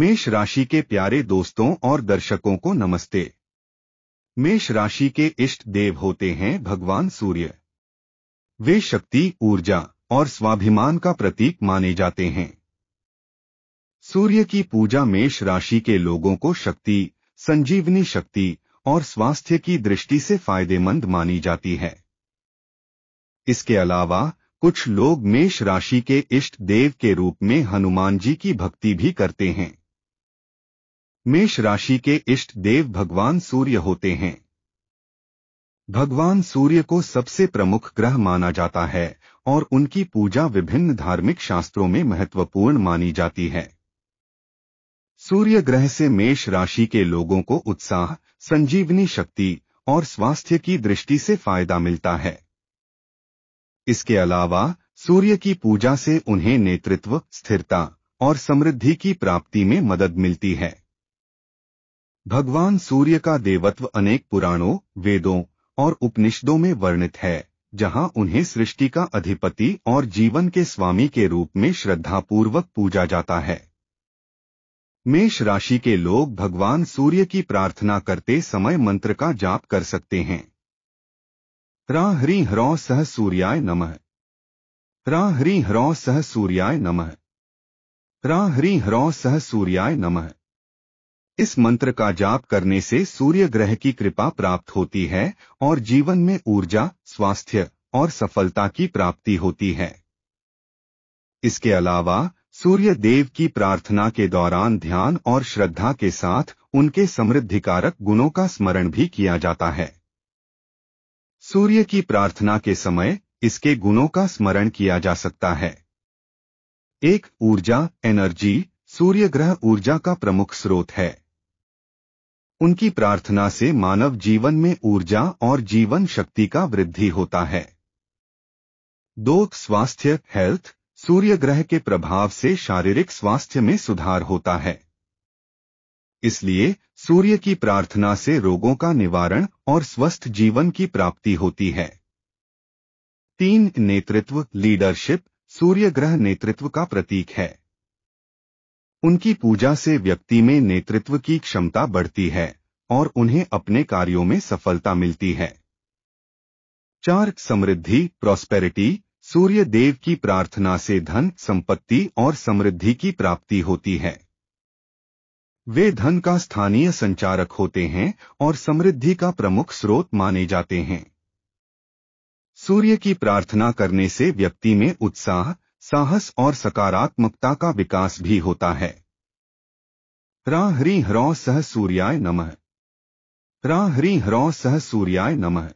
मेष राशि के प्यारे दोस्तों और दर्शकों को नमस्ते मेष राशि के इष्ट देव होते हैं भगवान सूर्य वे शक्ति ऊर्जा और स्वाभिमान का प्रतीक माने जाते हैं सूर्य की पूजा मेष राशि के लोगों को शक्ति संजीवनी शक्ति और स्वास्थ्य की दृष्टि से फायदेमंद मानी जाती है इसके अलावा कुछ लोग मेष राशि के इष्ट देव के रूप में हनुमान जी की भक्ति भी करते हैं मेष राशि के इष्ट देव भगवान सूर्य होते हैं भगवान सूर्य को सबसे प्रमुख ग्रह माना जाता है और उनकी पूजा विभिन्न धार्मिक शास्त्रों में महत्वपूर्ण मानी जाती है सूर्य ग्रह से मेष राशि के लोगों को उत्साह संजीवनी शक्ति और स्वास्थ्य की दृष्टि से फायदा मिलता है इसके अलावा सूर्य की पूजा से उन्हें नेतृत्व स्थिरता और समृद्धि की प्राप्ति में मदद मिलती है भगवान सूर्य का देवत्व अनेक पुराणों वेदों और उपनिषदों में वर्णित है जहां उन्हें सृष्टि का अधिपति और जीवन के स्वामी के रूप में श्रद्धापूर्वक पूजा जाता है मेष राशि के लोग भगवान सूर्य की प्रार्थना करते समय मंत्र का जाप कर सकते हैं रा हरि ह्रौ सह सूर्याय नमः रा हरि ह्रौ सह सूर्याय नमः रा हरि ह्रौ सह सूर्याय नमः इस मंत्र का जाप करने से सूर्य ग्रह की कृपा प्राप्त होती है और जीवन में ऊर्जा स्वास्थ्य और सफलता की प्राप्ति होती है इसके अलावा सूर्य देव की प्रार्थना के दौरान ध्यान और श्रद्धा के साथ उनके समृद्धिकारक गुणों का स्मरण भी किया जाता है सूर्य की प्रार्थना के समय इसके गुणों का स्मरण किया जा सकता है एक ऊर्जा एनर्जी सूर्य ग्रह ऊर्जा का प्रमुख स्रोत है उनकी प्रार्थना से मानव जीवन में ऊर्जा और जीवन शक्ति का वृद्धि होता है दो स्वास्थ्य हेल्थ सूर्य ग्रह के प्रभाव से शारीरिक स्वास्थ्य में सुधार होता है इसलिए सूर्य की प्रार्थना से रोगों का निवारण और स्वस्थ जीवन की प्राप्ति होती है तीन नेतृत्व लीडरशिप सूर्य ग्रह नेतृत्व का प्रतीक है उनकी पूजा से व्यक्ति में नेतृत्व की क्षमता बढ़ती है और उन्हें अपने कार्यों में सफलता मिलती है चार समृद्धि प्रॉस्पेरिटी सूर्य देव की प्रार्थना से धन संपत्ति और समृद्धि की प्राप्ति होती है वे धन का स्थानीय संचारक होते हैं और समृद्धि का प्रमुख स्रोत माने जाते हैं सूर्य की प्रार्थना करने से व्यक्ति में उत्साह साहस और सकारात्मकता का विकास भी होता है रा ह्री ह्रौ सह सूर्याय नमः रा ह्री ह्रौ सह सूर्याय नमः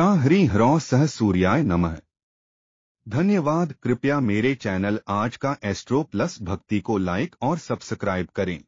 रा ह्री ह्रौ सह सूर्याय नमः धन्यवाद कृपया मेरे चैनल आज का एस्ट्रो प्लस भक्ति को लाइक और सब्सक्राइब करें